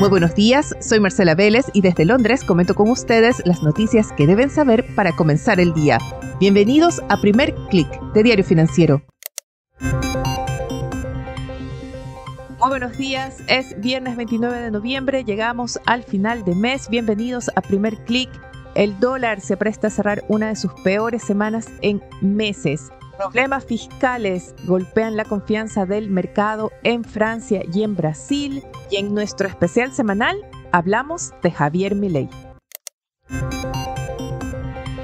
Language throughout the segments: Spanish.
Muy buenos días, soy Marcela Vélez y desde Londres comento con ustedes las noticias que deben saber para comenzar el día. Bienvenidos a Primer Click de Diario Financiero. Muy buenos días, es viernes 29 de noviembre, llegamos al final de mes, bienvenidos a Primer Click. El dólar se presta a cerrar una de sus peores semanas en meses. Problemas fiscales golpean la confianza del mercado en Francia y en Brasil. Y en nuestro especial semanal hablamos de Javier Milei.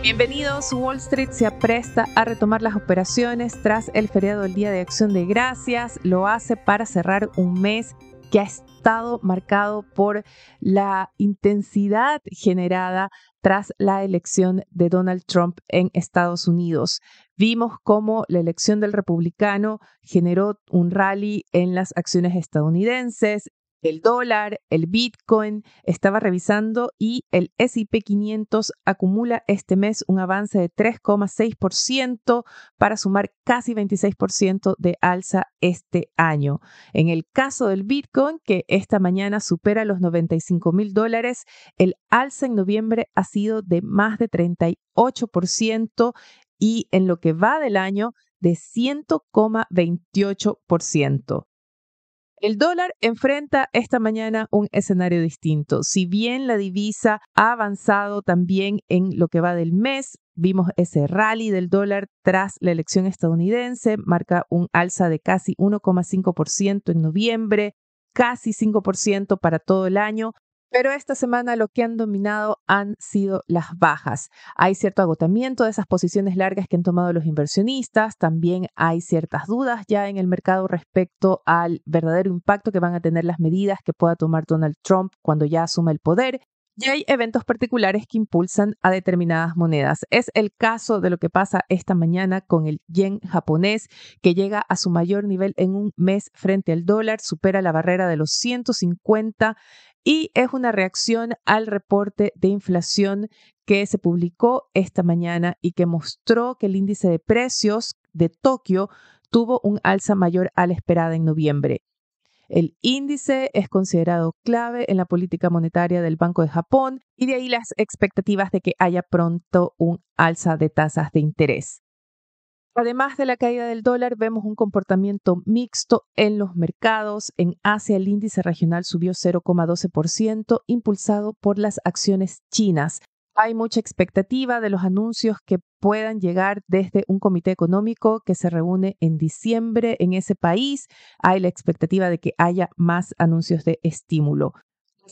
Bienvenidos, Wall Street se apresta a retomar las operaciones tras el feriado del Día de Acción de Gracias. Lo hace para cerrar un mes que ha estado marcado por la intensidad generada tras la elección de Donald Trump en Estados Unidos. Vimos cómo la elección del republicano generó un rally en las acciones estadounidenses, el dólar, el Bitcoin, estaba revisando y el S&P 500 acumula este mes un avance de 3,6% para sumar casi 26% de alza este año. En el caso del Bitcoin, que esta mañana supera los 95 mil dólares, el alza en noviembre ha sido de más de 38% y en lo que va del año de 100,28%. El dólar enfrenta esta mañana un escenario distinto. Si bien la divisa ha avanzado también en lo que va del mes, vimos ese rally del dólar tras la elección estadounidense, marca un alza de casi 1,5% en noviembre, casi 5% para todo el año, pero esta semana lo que han dominado han sido las bajas. Hay cierto agotamiento de esas posiciones largas que han tomado los inversionistas. También hay ciertas dudas ya en el mercado respecto al verdadero impacto que van a tener las medidas que pueda tomar Donald Trump cuando ya asuma el poder. Y hay eventos particulares que impulsan a determinadas monedas. Es el caso de lo que pasa esta mañana con el yen japonés, que llega a su mayor nivel en un mes frente al dólar, supera la barrera de los 150 y es una reacción al reporte de inflación que se publicó esta mañana y que mostró que el índice de precios de Tokio tuvo un alza mayor a la esperada en noviembre. El índice es considerado clave en la política monetaria del Banco de Japón y de ahí las expectativas de que haya pronto un alza de tasas de interés. Además de la caída del dólar, vemos un comportamiento mixto en los mercados. En Asia, el índice regional subió 0,12%, impulsado por las acciones chinas. Hay mucha expectativa de los anuncios que puedan llegar desde un comité económico que se reúne en diciembre en ese país. Hay la expectativa de que haya más anuncios de estímulo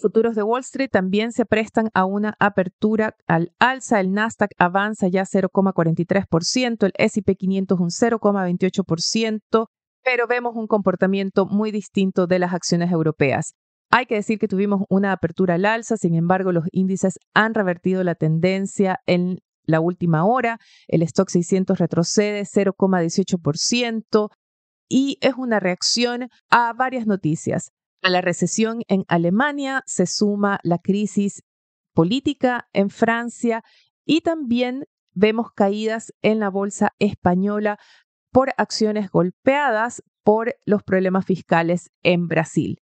futuros de Wall Street también se prestan a una apertura al alza. El Nasdaq avanza ya 0,43%, el SP 500 un 0,28%, pero vemos un comportamiento muy distinto de las acciones europeas. Hay que decir que tuvimos una apertura al alza, sin embargo los índices han revertido la tendencia en la última hora, el stock 600 retrocede 0,18% y es una reacción a varias noticias. A la recesión en Alemania se suma la crisis política en Francia y también vemos caídas en la bolsa española por acciones golpeadas por los problemas fiscales en Brasil.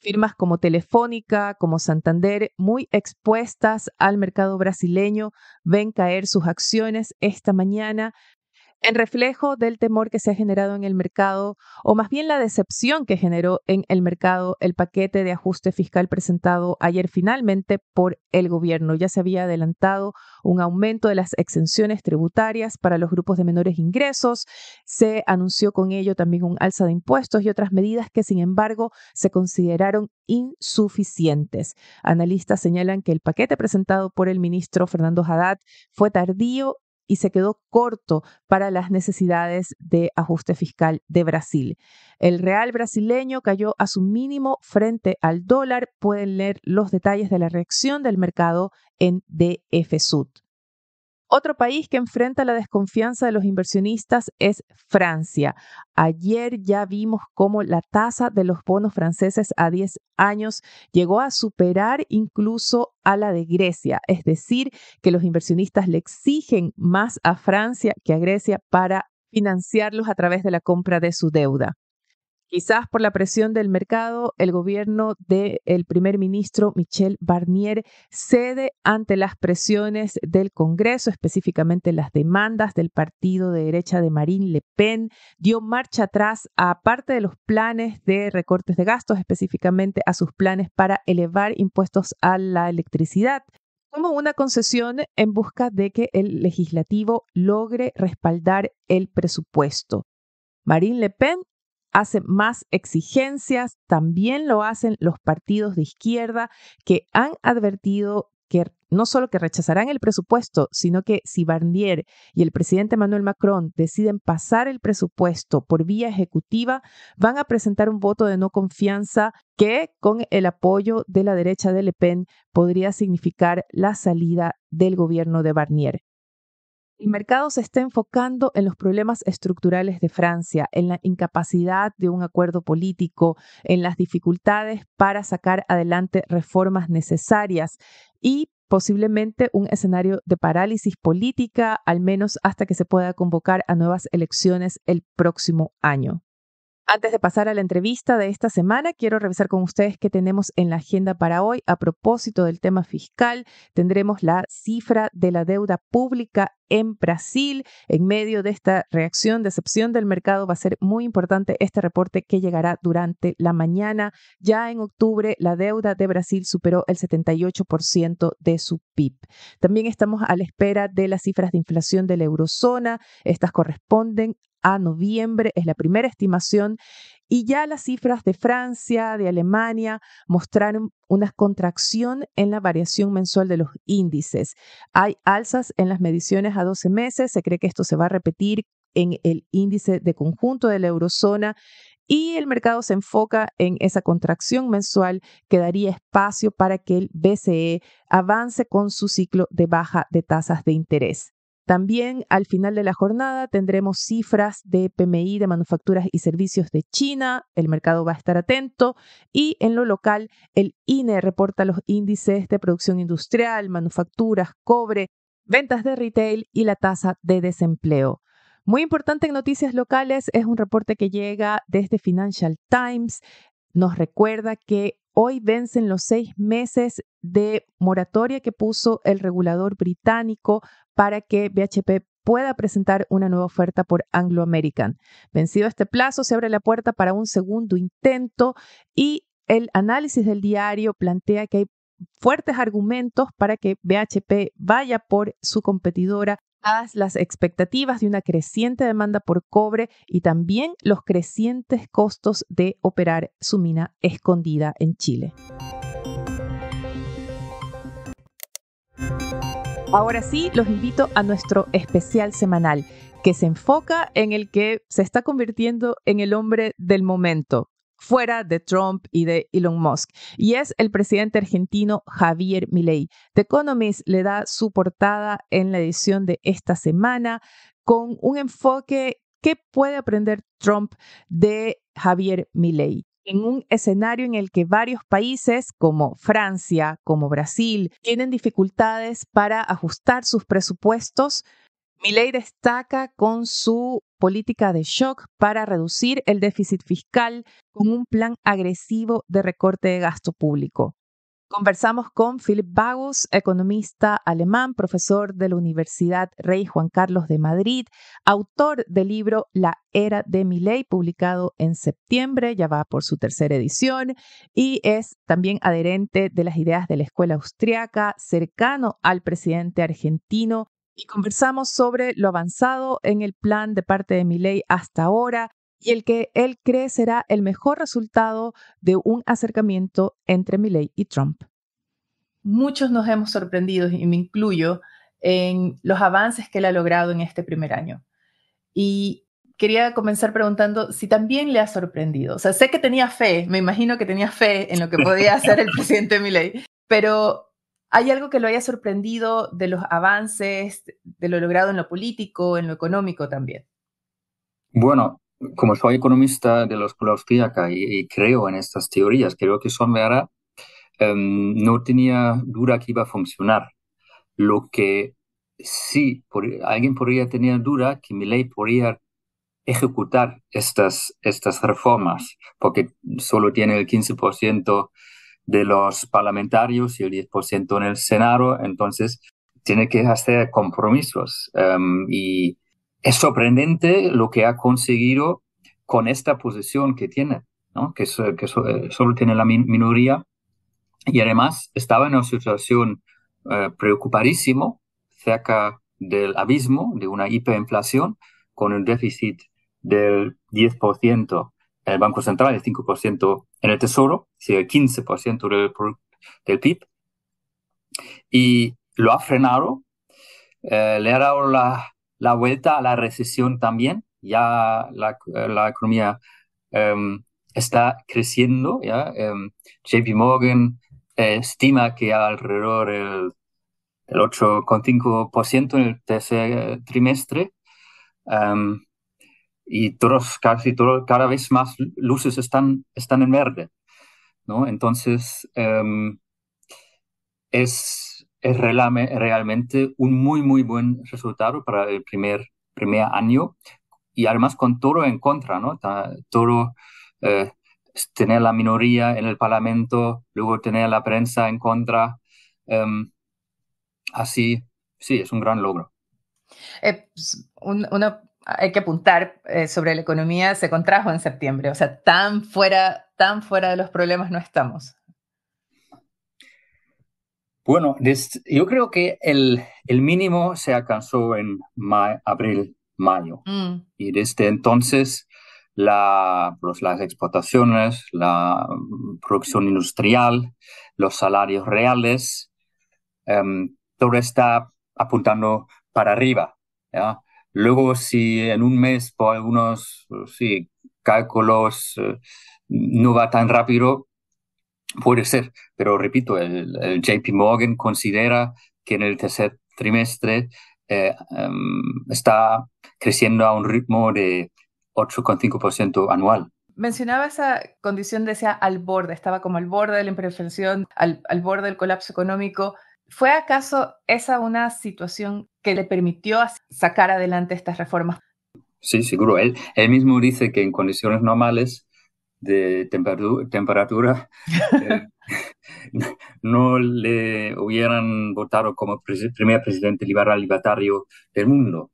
Firmas como Telefónica, como Santander, muy expuestas al mercado brasileño, ven caer sus acciones esta mañana en reflejo del temor que se ha generado en el mercado, o más bien la decepción que generó en el mercado el paquete de ajuste fiscal presentado ayer finalmente por el gobierno. Ya se había adelantado un aumento de las exenciones tributarias para los grupos de menores ingresos, se anunció con ello también un alza de impuestos y otras medidas que, sin embargo, se consideraron insuficientes. Analistas señalan que el paquete presentado por el ministro Fernando Haddad fue tardío y se quedó corto para las necesidades de ajuste fiscal de Brasil. El real brasileño cayó a su mínimo frente al dólar. Pueden leer los detalles de la reacción del mercado en DFSUD. Otro país que enfrenta la desconfianza de los inversionistas es Francia. Ayer ya vimos cómo la tasa de los bonos franceses a 10 años llegó a superar incluso a la de Grecia, es decir, que los inversionistas le exigen más a Francia que a Grecia para financiarlos a través de la compra de su deuda. Quizás por la presión del mercado, el gobierno del primer ministro Michel Barnier cede ante las presiones del Congreso, específicamente las demandas del partido de derecha de Marine Le Pen, dio marcha atrás a parte de los planes de recortes de gastos, específicamente a sus planes para elevar impuestos a la electricidad como una concesión en busca de que el legislativo logre respaldar el presupuesto. Marine Le Pen hace más exigencias, también lo hacen los partidos de izquierda que han advertido que no solo que rechazarán el presupuesto, sino que si Barnier y el presidente Manuel Macron deciden pasar el presupuesto por vía ejecutiva, van a presentar un voto de no confianza que, con el apoyo de la derecha de Le Pen, podría significar la salida del gobierno de Barnier. El mercado se está enfocando en los problemas estructurales de Francia, en la incapacidad de un acuerdo político, en las dificultades para sacar adelante reformas necesarias y posiblemente un escenario de parálisis política, al menos hasta que se pueda convocar a nuevas elecciones el próximo año. Antes de pasar a la entrevista de esta semana, quiero revisar con ustedes qué tenemos en la agenda para hoy. A propósito del tema fiscal, tendremos la cifra de la deuda pública en Brasil. En medio de esta reacción, decepción del mercado, va a ser muy importante este reporte que llegará durante la mañana. Ya en octubre, la deuda de Brasil superó el 78% de su PIB. También estamos a la espera de las cifras de inflación de la eurozona. Estas corresponden a noviembre, es la primera estimación, y ya las cifras de Francia, de Alemania, mostraron una contracción en la variación mensual de los índices. Hay alzas en las mediciones a 12 meses, se cree que esto se va a repetir en el índice de conjunto de la eurozona y el mercado se enfoca en esa contracción mensual que daría espacio para que el BCE avance con su ciclo de baja de tasas de interés. También al final de la jornada tendremos cifras de PMI de manufacturas y servicios de China, el mercado va a estar atento y en lo local el INE reporta los índices de producción industrial, manufacturas, cobre, ventas de retail y la tasa de desempleo. Muy importante en noticias locales es un reporte que llega desde Financial Times. Nos recuerda que hoy vencen los seis meses de moratoria que puso el regulador británico para que BHP pueda presentar una nueva oferta por Anglo American. Vencido este plazo, se abre la puerta para un segundo intento y el análisis del diario plantea que hay fuertes argumentos para que BHP vaya por su competidora las expectativas de una creciente demanda por cobre y también los crecientes costos de operar su mina escondida en Chile. Ahora sí, los invito a nuestro especial semanal que se enfoca en el que se está convirtiendo en el hombre del momento, fuera de Trump y de Elon Musk, y es el presidente argentino Javier Milei. The Economist le da su portada en la edición de esta semana con un enfoque ¿Qué puede aprender Trump de Javier Milei? en un escenario en el que varios países como Francia, como Brasil, tienen dificultades para ajustar sus presupuestos, Milei destaca con su política de shock para reducir el déficit fiscal con un plan agresivo de recorte de gasto público. Conversamos con Philip Bagus, economista alemán, profesor de la Universidad Rey Juan Carlos de Madrid, autor del libro La Era de Miley, publicado en septiembre, ya va por su tercera edición, y es también adherente de las ideas de la escuela austriaca, cercano al presidente argentino. Y conversamos sobre lo avanzado en el plan de parte de Miley hasta ahora, y el que él cree será el mejor resultado de un acercamiento entre Milley y Trump. Muchos nos hemos sorprendido, y me incluyo, en los avances que él ha logrado en este primer año. Y quería comenzar preguntando si también le ha sorprendido. O sea, sé que tenía fe, me imagino que tenía fe en lo que podía hacer el presidente Milley, pero ¿hay algo que lo haya sorprendido de los avances, de lo logrado en lo político, en lo económico también? Bueno, como soy economista de la escuela austríaca y, y creo en estas teorías, creo que son verdad, em, no tenía duda que iba a funcionar. Lo que sí alguien podría tener duda que mi ley podría ejecutar estas, estas reformas, porque solo tiene el 15% de los parlamentarios y el 10% en el Senado, entonces tiene que hacer compromisos em, y es sorprendente lo que ha conseguido con esta posición que tiene, que, que eh, solo tiene la minoría. Y además estaba en una situación eh, preocupadísima, cerca del abismo de una hiperinflación, con un déficit del 10% en el Banco Central, el 5% en el Tesoro, es el 15% del, del PIB. Y lo ha frenado, eh, le ha dado la la vuelta a la recesión también, ya la, eh, economía em, está creciendo, ¿ya? Em, JP Morgan eh, estima que alrededor del el 8,5% en el tercer trimestre. Em, y todos, casi todos, cada vez más luces están, están en verde, ¿no? Entonces, es es realmente un muy, muy buen resultado para el primer, primer año y además con todo en contra, ¿no? Todo, eh, tener la minoría en el Parlamento, luego tener la prensa en contra. Em, así, sí, es un gran logro. Eh, pues, hay que apuntar eh, sobre la economía, se contrajo en septiembre, o sea, tan fuera, tan fuera de los problemas no estamos. Bueno, yo creo que el, mínimo se alcanzó en abril, mayo. Mm. Y desde entonces pues, las exportaciones, la mm, producción industrial, los salarios reales, em, todo está apuntando para arriba. Luego, si en un mes, por algunos cálculos, eh, no va tan rápido, Puede ser, pero repito, el, JP Morgan considera que en el tercer trimestre eh, em, está creciendo a un ritmo de 8,5% anual. Mencionaba esa condición, de decía, al borde, estaba como al borde de la imperfección, al, al borde del colapso económico. ¿Fue acaso esa una situación que le permitió sacar adelante estas reformas? Sí, seguro. él mismo dice que en condiciones normales de temperatura, eh, no le hubieran votado como primer presidente liberal libertario del mundo.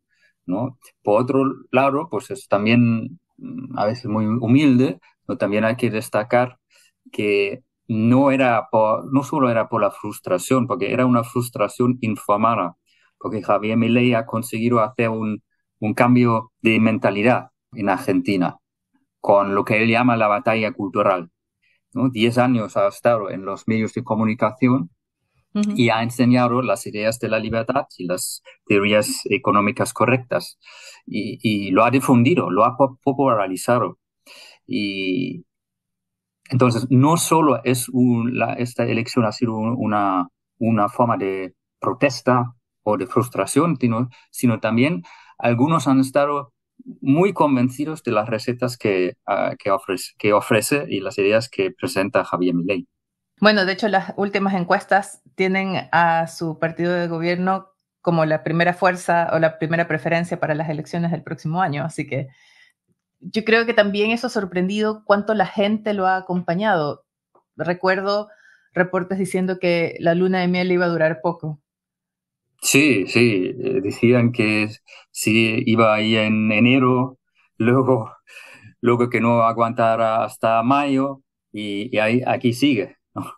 ¿no? Por otro lado, pues es también mm, a veces muy humilde, pero también hay que destacar que no, era no solo era por la frustración, porque era una frustración informada, porque Javier Milei ha conseguido hacer un cambio de mentalidad en Argentina con lo que él llama la batalla cultural. Diez años ha estado en los medios de comunicación y ha enseñado las ideas de la libertad y las teorías económicas correctas. Y, lo ha difundido, lo ha popularizado. Y entonces, no solo es esta elección ha sido una, una forma de protesta o de frustración, sino también algunos han estado muy convencidos de las recetas que, ah, que, ofrece, y las ideas que presenta Javier Milei. Bueno, de hecho, las últimas encuestas tienen a su partido de gobierno como la primera fuerza o la primera preferencia para las elecciones del próximo año. Así que yo creo que también eso ha sorprendido cuánto la gente lo ha acompañado. Recuerdo reportes diciendo que la luna de miel iba a durar poco. Sí, sí, eh, decían que si iba ahí en enero, luego, luego que no aguantara hasta mayo y, ahí, aquí sigue.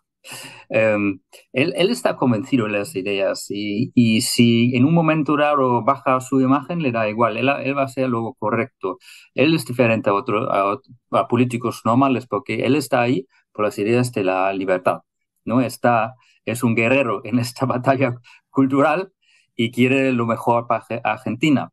Em, él, él, está convencido de las ideas y, y, si en un momento raro baja su imagen, le da igual, él, va a ser luego correcto. Él es diferente a, otro, a, a, políticos normales porque él está ahí por las ideas de la libertad. ¿no? Está, es un guerrero en esta batalla cultural y quiere lo mejor para Argentina.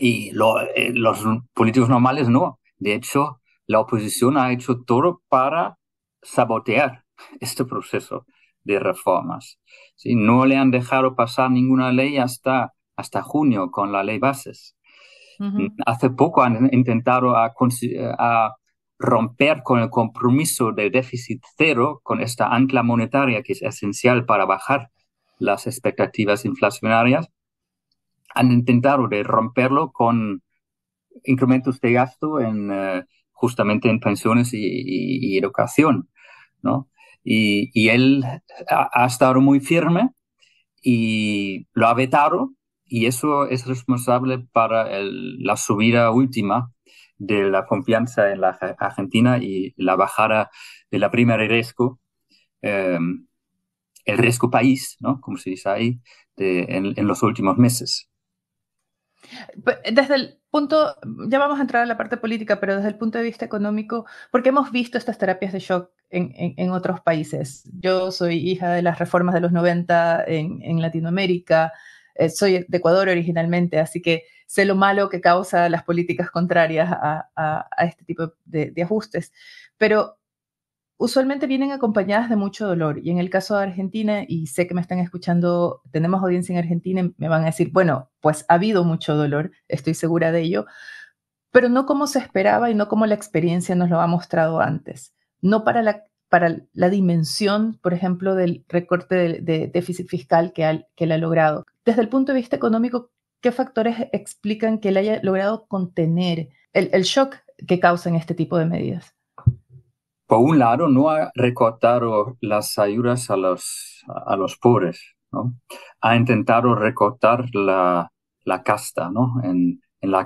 Y eh, los políticos normales no. De hecho, la oposición ha hecho todo para sabotear este proceso de reformas. No le han dejado pasar ninguna ley hasta, hasta junio con la ley bases. Hace poco han intentado ah, ah, romper con el compromiso del déficit cero, con esta ancla monetaria que es esencial para bajar las expectativas inflacionarias, han intentado de romperlo con incrementos de gasto en, eh, justamente en pensiones y, educación, Y, él ha, estado muy firme y lo ha vetado y eso es responsable para la subida última de la confianza en la Argentina y la bajada de la prima de riesgo eh, el riesgo país, ¿no? Como se dice ahí, en, los últimos meses. Desde el punto, ya vamos a entrar a la parte política, pero desde el punto de vista económico, porque hemos visto estas terapias de shock en, otros países. Yo soy hija de las reformas de los 90 en, Latinoamérica, eh, soy de Ecuador originalmente, así que sé lo malo que causa las políticas contrarias a, este tipo de, de, ajustes. Pero usualmente vienen acompañadas de mucho dolor. Y en el caso de Argentina, y sé que me están escuchando, tenemos audiencia en Argentina, me van a decir, bueno, pues ha habido mucho dolor, estoy segura de ello, pero no como se esperaba y no como la experiencia nos lo ha mostrado antes. No para la, para la dimensión, por ejemplo, del recorte de, déficit fiscal que, ha, él ha logrado. Desde el punto de vista económico, ¿qué factores explican que él haya logrado contener el shock que causan este tipo de medidas? por un lado, no ha recortado las ayudas a los, a los pobres, ¿no? Ha intentado recortar la, la casta, ¿no? En, en la,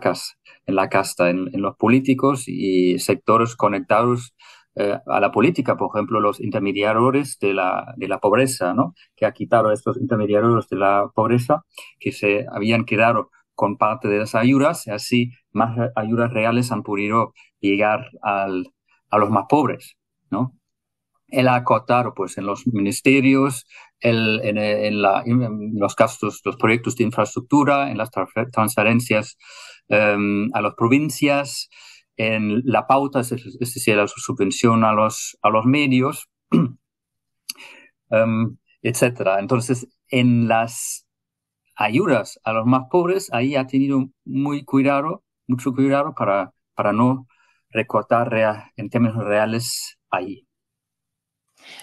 en la casta, en, en los políticos y sectores conectados eh, a la política, por ejemplo, los intermediadores de la, de la pobreza, ¿no? que ha quitado a estos intermediarios de la pobreza que se habían quedado con parte de las ayudas, así más ayudas reales han podido llegar al, a los más pobres, ¿no? El acotar, pues, en los ministerios, en, los gastos, los proyectos de infraestructura, en las transferencias em, a las provincias, en la pauta, es, decir, la subvención a los, a los medios, um, etcétera. Entonces, en las ayudas a los más pobres, ahí ha tenido muy cuidado, mucho cuidado para, para no recortar en términos reales ahí.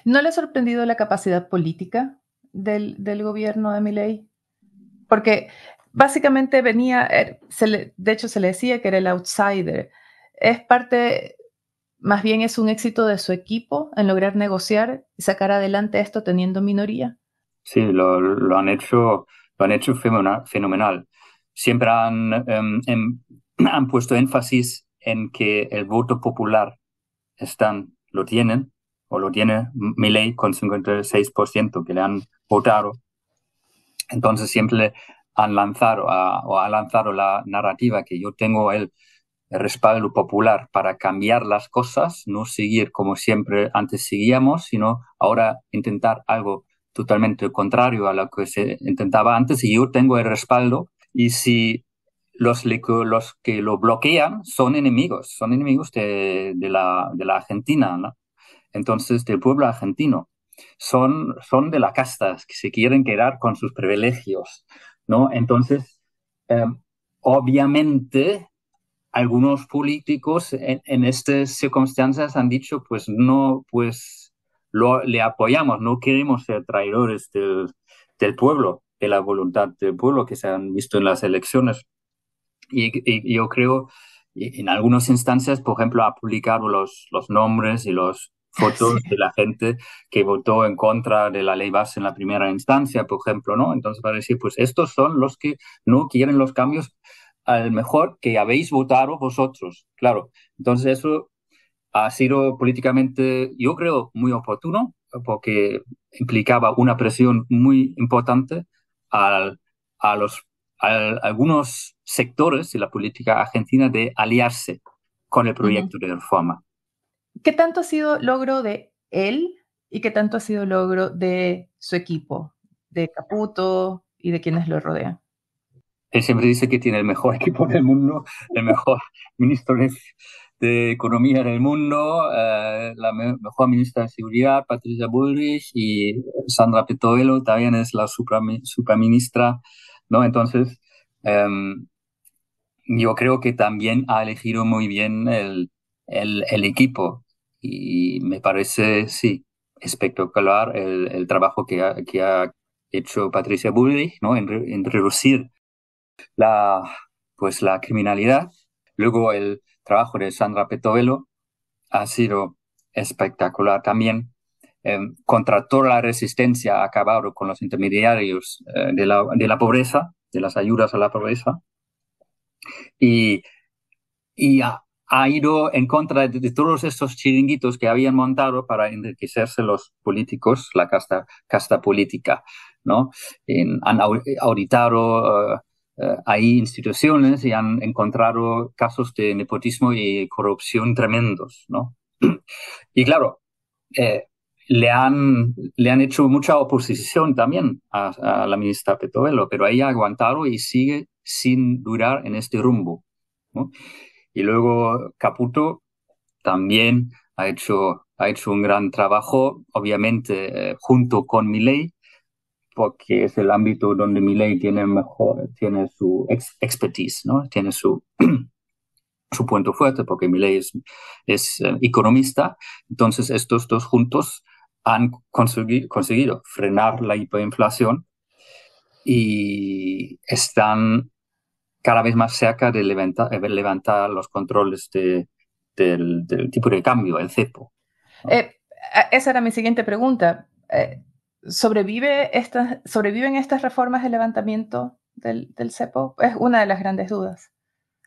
¿No le ha sorprendido la capacidad política del, gobierno de Miley? Porque básicamente venía, eh, de hecho se le decía que era el outsider. Es parte, más bien es un éxito de su equipo en lograr negociar y sacar adelante esto teniendo minoría. Sí, lo, han hecho, lo han hecho fenomenal. Siempre han, em, em, han puesto énfasis en que el voto popular están, lo tienen, o lo tiene ley con 56% que le han votado. Entonces siempre han lanzado o ha lanzado la narrativa que yo tengo el, el respaldo popular para cambiar las cosas, no seguir como siempre antes seguíamos, sino ahora intentar algo totalmente contrario a lo que se intentaba antes y yo tengo el respaldo y si los, que lo bloquean son enemigos, son enemigos de, la, Argentina, entonces del pueblo argentino. Son, son de la casta, que se quieren quedar con sus privilegios, ¿no? Entonces, em, obviamente, algunos políticos en, estas circunstancias han dicho, pues no, pues le apoyamos, no queremos ser traidores del pueblo, de la voluntad del pueblo que se han visto en las elecciones y, yo creo, en algunas instancias, por ejemplo, ha publicado los, los nombres y las fotos de la gente que votó en contra de la ley base en la primera instancia, por ejemplo, ¿no? Entonces, para decir, pues estos son los que no quieren los cambios, al mejor que habéis votado vosotros, claro. Entonces, eso ha sido políticamente, yo creo, muy oportuno, porque implicaba una presión muy importante al, a los a algunos sectores de la política argentina de aliarse con el proyecto de reforma. ¿Qué tanto ha sido logro de él y qué tanto ha sido logro de su equipo, de Caputo y de quienes lo rodean? Él siempre dice que tiene el mejor equipo del mundo, el mejor ministro de, Economía del mundo, eh, la mejor ministra de Seguridad, Patricia Bullrich, y Sandra Petoelo también es la supraministra ¿no? Entonces, em, yo creo que también ha elegido muy bien el, el, equipo y me parece, sí, espectacular el, trabajo que ha, que ha hecho Patricia Bullrich, ¿no? En, reducir la, pues, la criminalidad. Luego el trabajo de Sandra Petovelo ha sido espectacular también eh, contra toda la resistencia, ha acabado con los intermediarios eh, de, la, de, la, pobreza, de las ayudas a la pobreza, y, y ha, ido en contra de, todos estos chiringuitos que habían montado para enriquecerse los políticos, la casta, casta política. ¿no? En, han auditado eh, ahí instituciones y han encontrado casos de nepotismo y corrupción tremendos. ¿no? Y claro, eh, le han, le han hecho mucha oposición también a, la ministra Petovelo, pero ella ha aguantado y sigue sin durar en este rumbo. Y luego Caputo también ha hecho, ha hecho un gran trabajo, obviamente eh, junto con Milei, porque es el ámbito donde Milei tiene mejor, tiene su expertise, ¿no? tiene su, su punto fuerte, porque Milei es, eh, economista. Entonces estos dos juntos han conseguido frenar la hiperinflación y están cada vez más cerca de levantar los controles del, tipo de cambio, el cepo. Eh, eh, esa era mi siguiente pregunta. Eh, ¿sobrevive ¿Sobreviven estas reformas de levantamiento del cepo? Es una de las grandes dudas.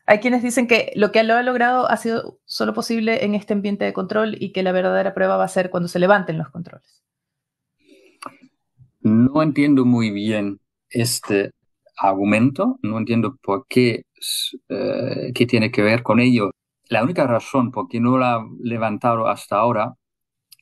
Hay quienes dicen que lo que lo ha logrado ha sido solo posible en este ambiente de control y que la verdadera prueba va a ser cuando se levanten los controles. No entiendo muy bien este argumento, no entiendo por qué, eh, qué tiene que ver con ello. La única razón por qué no lo ha levantado hasta ahora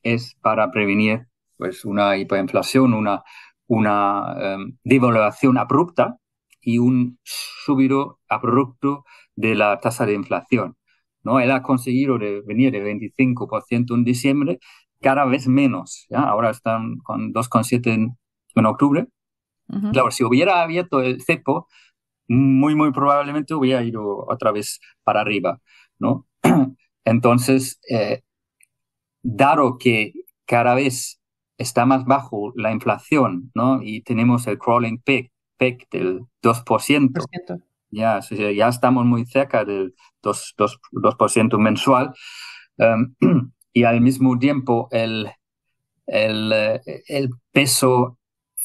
es para prevenir pues, una hiperinflación, una, una em, devaluación abrupta y un subido abrupto de la tasa de inflación. ¿no? Él ha conseguido venir de 25% en diciembre, cada vez menos. ¿ya? Ahora están con 2,7% en octubre. Claro, si hubiera abierto el cepo, muy, muy probablemente hubiera ido otra vez para arriba. ¿no? Entonces, eh, dado que cada vez está más bajo la inflación ¿no? y tenemos el crawling peg, del 2%. Ya, ya estamos muy cerca del 2%, mensual. Em, y al mismo tiempo el, el, eh, peso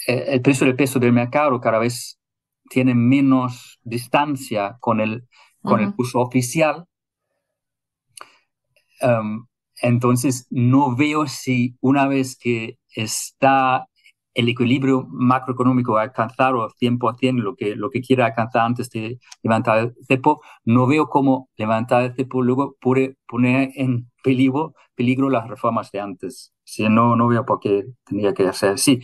eh, el del peso del mercado cada vez tiene menos distancia con el con el curso oficial em, entonces no veo si una vez que está el equilibrio macroeconómico alcanzado 100%, lo que, lo que quiera alcanzar antes de levantar el cepo, no veo cómo levantar el cepo luego puede poner en peligro, peligro las reformas de antes. Si no, no veo por qué tendría que hacer así.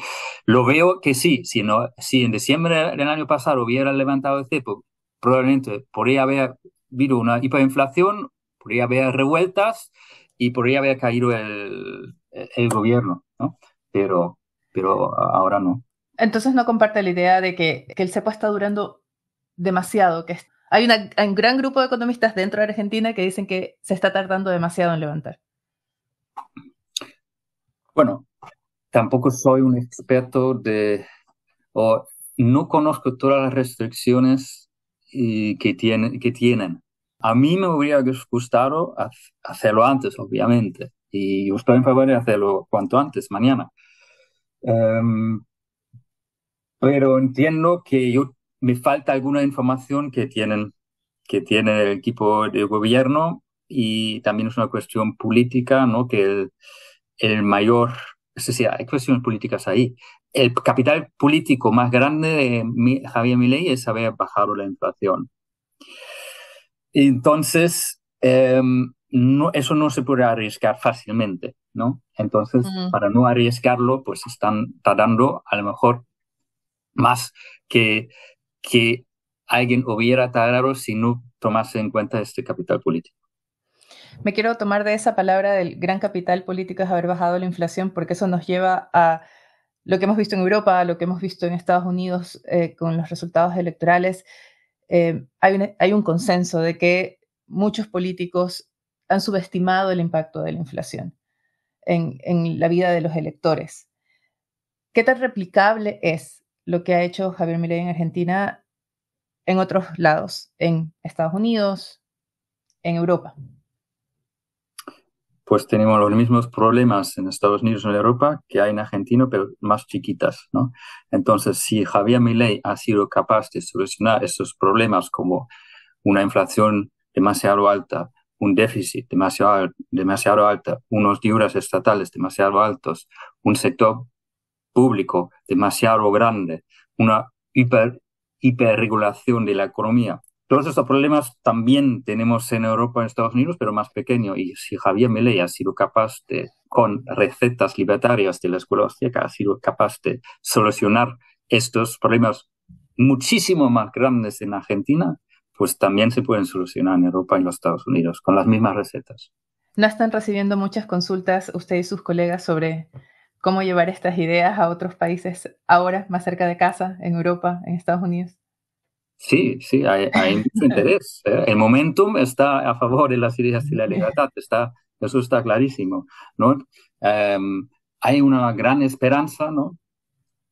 Lo veo que sí, si, no, si en diciembre del año pasado hubiera levantado el cepo, probablemente podría haber habido una hiperinflación, podría haber revueltas y podría haber caído el, el gobierno, ¿no? Pero pero ahora no. Entonces no comparte la idea de que, el cepo está durando demasiado, que hay un gran grupo de economistas dentro de Argentina que dicen que se está tardando demasiado en levantar. Bueno, tampoco soy un experto de, o no conozco todas las restricciones que, tienen. A mí me hubiera gustado hacerlo antes, obviamente, y usted estoy en favor de hacerlo cuanto antes, mañana. Em, pero entiendo que yo, me falta alguna información que tienen, que tiene el equipo de gobierno y también es una cuestión política, ¿no? Que el, mayor, es decir, hay cuestiones políticas ahí. El capital político más grande de Javier Milei es haber bajado la inflación. Entonces, em, eso no se puede arriesgar fácilmente, ¿no? Entonces, para no arriesgarlo, pues están tardando a lo mejor más que, que alguien hubiera tardado si no tomase en cuenta este capital político. Me quiero tomar de esa palabra del gran capital político es haber bajado la inflación, porque eso nos lleva a lo que hemos visto en Europa, lo que hemos visto en Estados Unidos eh, con los resultados electorales. Eh, hay, un, hay un consenso de que muchos políticos han subestimado el impacto de la inflación en, la vida de los electores. ¿Qué tan replicable es lo que ha hecho Javier Milei en Argentina en otros lados, en Estados Unidos, en Europa? Pues tenemos los mismos problemas en Estados Unidos y en Europa que hay en Argentina, pero más chiquitas, ¿no? Entonces, si Javier Milei ha sido capaz de solucionar esos problemas como una inflación demasiado alta, un déficit demasiado, demasiado alto, unos deudas estatales demasiado altos, un sector público demasiado grande, una hiper, hiperregulación de la economía. Todos estos problemas también tenemos en Europa, en Estados Unidos, pero más pequeño. Y si Javier Milei ha sido capaz de, con recetas libertarias de la escuela austriaca ha sido capaz de solucionar estos problemas muchísimo más grandes en Argentina, pues también se pueden solucionar en Europa y en los Estados Unidos con las mismas recetas. ¿No están recibiendo muchas consultas usted y sus colegas sobre cómo llevar estas ideas a otros países ahora más cerca de casa, en Europa, en Estados Unidos? Sí, sí, hay, mucho interés. ¿eh? El momentum está a favor de las ideas y la libertad, está, eso está clarísimo. ¿no? Em, hay una gran esperanza, ¿no?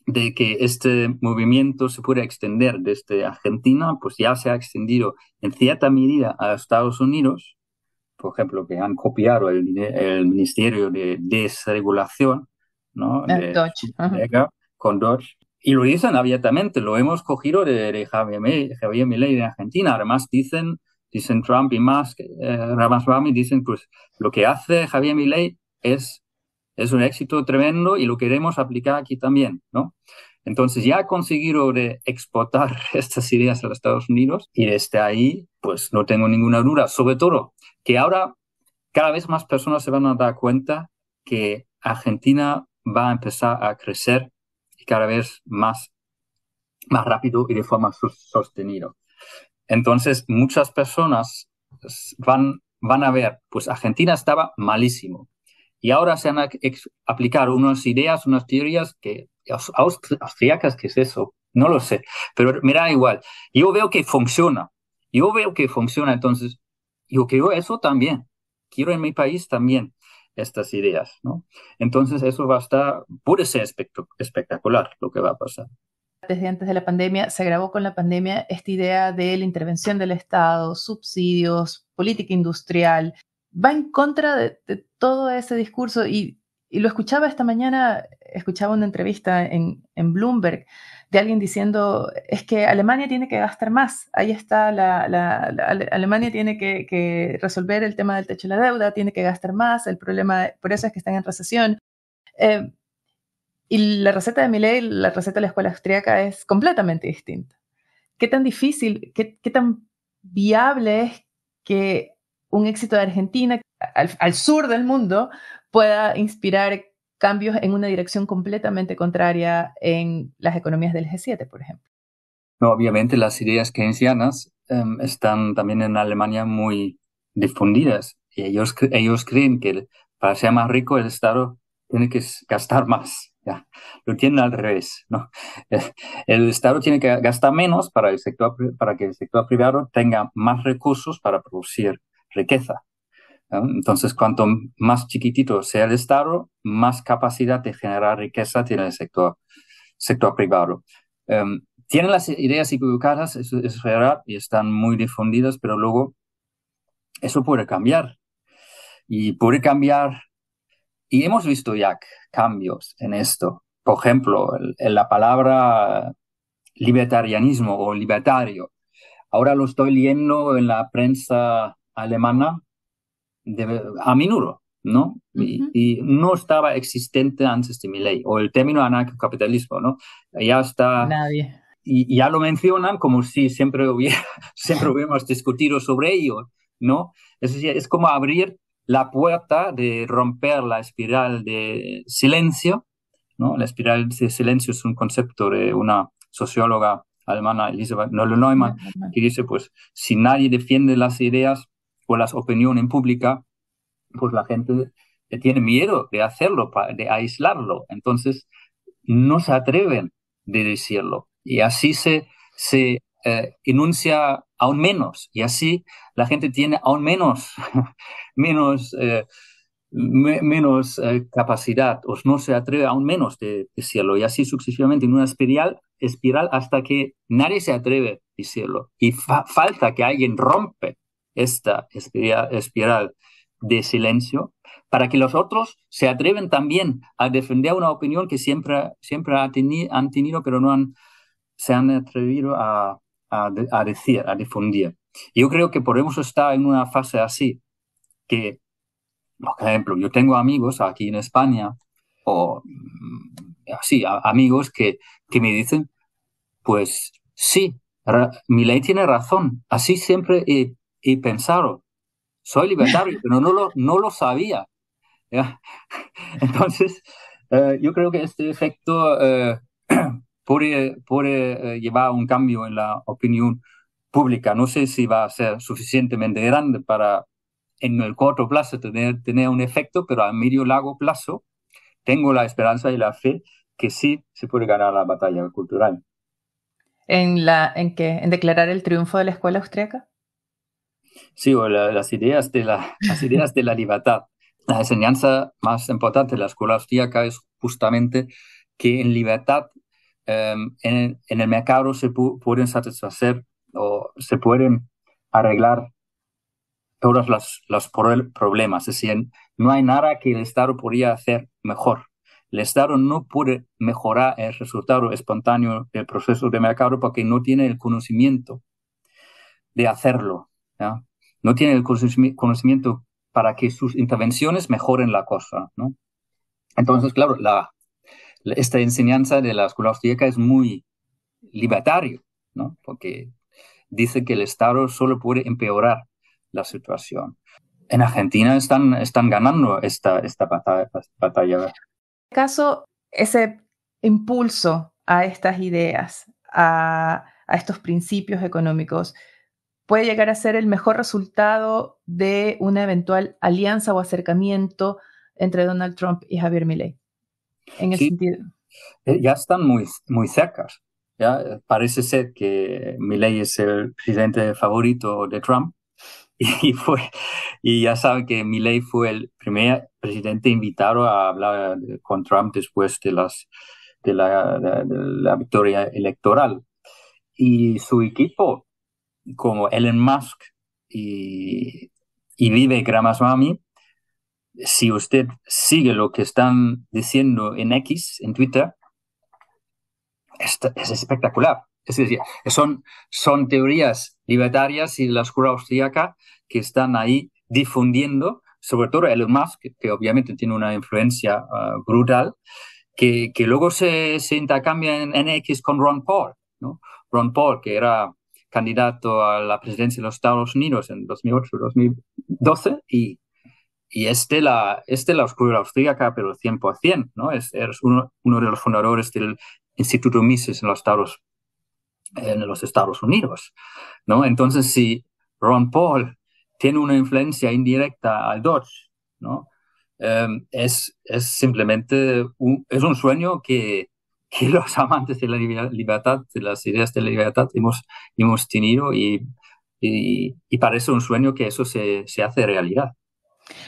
de que este movimiento se pueda extender desde Argentina, pues ya se ha extendido en cierta medida a Estados Unidos, por ejemplo, que han copiado el, Ministerio de Desregulación, ¿no? Ah, Dodge. con Dodge. Y lo dicen abiertamente, lo hemos cogido de, Javier, Milley Javier Milei Argentina. Además, dicen, dicen Trump y más, eh, dicen, pues lo que hace Javier Milei es es un éxito tremendo y lo queremos aplicar aquí también, ¿no? Entonces ya conseguir conseguido exportar estas ideas a los Estados Unidos y desde ahí, pues no tengo ninguna duda, sobre todo que ahora cada vez más personas se van a dar cuenta que Argentina va a empezar a crecer y cada vez más, más rápido y de forma sostenida. Entonces muchas personas van, van a ver, pues Argentina estaba malísimo, y ahora se han a aplicar unas ideas, unas teorías que austriacas, ¿qué es eso? No lo sé, pero mira igual. Yo veo que funciona. Yo veo que funciona, entonces yo quiero eso también. Quiero en mi país también estas ideas, ¿no? Entonces eso va a estar, puede ser espectacular lo que va a pasar. Desde antes de la pandemia, se agravó con la pandemia esta idea de la intervención del Estado, subsidios, política industrial, va en contra de, todo ese discurso y, lo escuchaba esta mañana, escuchaba una entrevista en, Bloomberg de alguien diciendo, es que Alemania tiene que gastar más, ahí está, Alemania tiene que, resolver el tema del techo de la deuda, tiene que gastar más, el problema, por eso es que están en recesión. Eh, y la receta de Milley, la receta de la escuela austríaca es completamente distinta. ¿Qué tan difícil, qué, qué tan viable es que un éxito de Argentina al, sur del mundo pueda inspirar cambios en una dirección completamente contraria en las economías del G7, por ejemplo. Obviamente las ideas keynesianas em, están también en Alemania muy difundidas y ellos, ellos creen que para ser más rico el Estado tiene que gastar más. Ya. Lo tienen al revés. ¿no? Eh, el Estado tiene que gastar menos para, el sector, para que el sector privado tenga más recursos para producir riqueza. Entonces, cuanto más chiquitito sea el Estado, más capacidad de generar riqueza tiene el sector, privado. Em, tienen las ideas equivocadas, eso es verdad, y están muy difundidas, pero luego eso puede cambiar. Y puede cambiar, y hemos visto ya cambios en esto. Por ejemplo, en la palabra libertarianismo o libertario. Ahora lo estoy leyendo en la prensa alemana a menudo, ¿no? y, no estaba existente antes de mi ley, o el término anarcocapitalismo, ¿no? Ya está... Nadie. Y ya lo mencionan como si siempre, hubiera, siempre hubiéramos discutido sobre ello, ¿no? Es es como abrir la puerta de romper la espiral de silencio, ¿no? La espiral de silencio es un concepto de una socióloga alemana, Elisabeth Neumann, que dice, pues, si nadie defiende las ideas, las opiniones pública pues la gente tiene miedo de hacerlo, de aislarlo. Entonces, no se atreven de decirlo. Y así se, se eh, enuncia aún menos. Y así la gente tiene aún menos, menos, eh, menos eh, capacidad, o no se atreve aún menos de, decirlo. Y así sucesivamente en una espiral, espiral hasta que nadie se atreve a decirlo. Y falta que alguien rompe esta espiral de silencio para que los otros se atreven también a defender una opinión que siempre, siempre han tenido, pero no han, se han atrevido a, decir, a difundir. Yo creo que podemos estar en una fase así, que, por ejemplo, yo tengo amigos aquí en España, o mm, así, amigos que, que me dicen, pues sí, mi ley tiene razón, así siempre he y pensaron, soy libertario, pero no lo, no lo sabía. Entonces, eh, yo creo que este efecto eh, puede, eh, llevar a un cambio en la opinión pública. No sé si va a ser suficientemente grande para en el corto plazo tener, tener un efecto, pero a medio largo plazo tengo la esperanza y la fe que sí se puede ganar la batalla cultural. ¿En, la, en, qué? ¿En declarar el triunfo de la escuela austriaca? Sí, las, ideas de la, las ideas de la libertad. La enseñanza más importante de la escuela austríaca es justamente que en libertad em, en, el mercado se pueden satisfacer o se pueden arreglar todos los, los problemas. Es decir, no hay nada que el Estado podría hacer mejor. El Estado no puede mejorar el resultado espontáneo del proceso de mercado porque no tiene el conocimiento de hacerlo. No tiene el conocimiento para que sus intervenciones mejoren la cosa, Entonces, claro, esta enseñanza de la escuela austríaca es muy libertario, Porque dice que el Estado solo puede empeorar la situación. En Argentina están, están ganando esta, batalla, En este caso, ese impulso a estas ideas, a estos principios económicos, puede llegar a ser el mejor resultado de una eventual alianza o acercamiento entre Donald Trump y Javier Milei. En el sentido. Eh, ya están muy, muy cerca. ¿ya? Eh, parece ser que Milei es el presidente favorito de Trump. Y, fue, y ya saben que Milley fue el primer presidente invitado a hablar eh, con Trump después de, las, de, de la victoria electoral. Y su equipo como Elon Musk y, y vive Gramaswamy, si usted sigue lo que están diciendo en X, en Twitter, es, espectacular. Es decir, son, son teorías libertarias y la escuela austríaca que están ahí difundiendo, sobre todo Elon Musk, que, obviamente tiene una influencia ah, brutal, que, que, luego se, se intercambia en, en X con Ron Paul. ¿no? Ron Paul, que era candidato a la presidencia de los Estados Unidos en 2008-2012 y, y es de la, este la escuela austríaca, pero 100%, ¿no? Es, es uno, uno de los fundadores del Instituto Mises en los Estados, en los Estados Unidos, ¿no? Entonces, si Ron Paul tiene una influencia indirecta al Dodge, ¿no? Eh, es, es simplemente un, es un sueño que, que los amantes de la libertad, de las ideas de la libertad, hemos, hemos tenido y, y, parece un sueño que eso se, se hace realidad.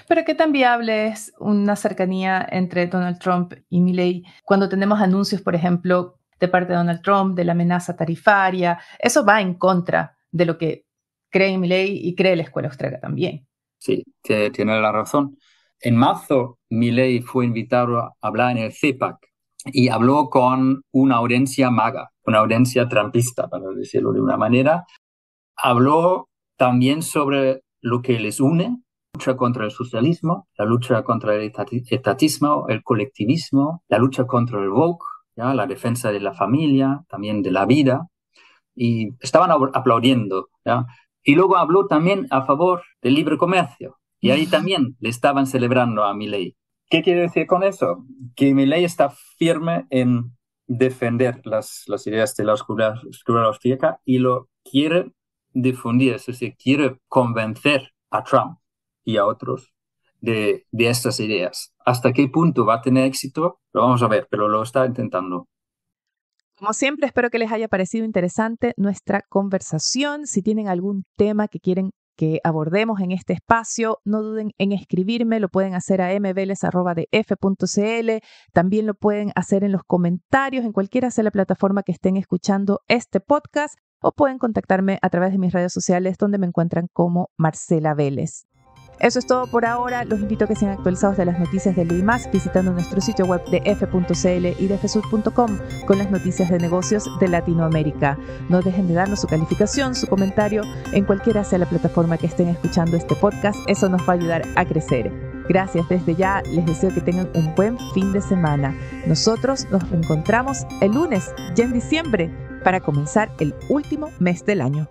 Pero qué tan viable es una cercanía entre Donald Trump y Milley cuando tenemos anuncios, por ejemplo, de parte de Donald Trump de la amenaza tarifaria. Eso va en contra de lo que cree Milley y cree la escuela austríaca también. Sí, tiene la razón. En marzo, Milley fue invitado a hablar en el CEPAC, y habló con una audiencia maga, una audiencia trampista, para decirlo de una manera. Habló también sobre lo que les une, lucha contra el socialismo, la lucha contra el estatismo, el colectivismo, la lucha contra el woke, la defensa de la familia, también de la vida, y estaban aplaudiendo. Y luego habló también a favor del libre comercio, y ahí también le estaban celebrando a ley. ¿Qué quiere decir con eso? Que mi ley está firme en defender las, ideas de la oscuridad, austríaca y lo quiere difundir, es decir, quiere convencer a Trump y a otros de, de estas ideas. ¿Hasta qué punto va a tener éxito? Lo vamos a ver, pero lo está intentando. Como siempre, espero que les haya parecido interesante nuestra conversación. Si tienen algún tema que quieren que abordemos en este espacio, no duden en escribirme, lo pueden hacer a mveles.f.cl, también lo pueden hacer en los comentarios, en cualquiera sea la plataforma que estén escuchando este podcast, o pueden contactarme a través de mis redes sociales donde me encuentran como Marcela Vélez. Eso es todo por ahora. Los invito a que sean actualizados de las noticias de más visitando nuestro sitio web de f.cl y de fsud.com con las noticias de negocios de Latinoamérica. No dejen de darnos su calificación, su comentario en cualquiera sea la plataforma que estén escuchando este podcast. Eso nos va a ayudar a crecer. Gracias desde ya, les deseo que tengan un buen fin de semana. Nosotros nos encontramos el lunes, ya en diciembre, para comenzar el último mes del año.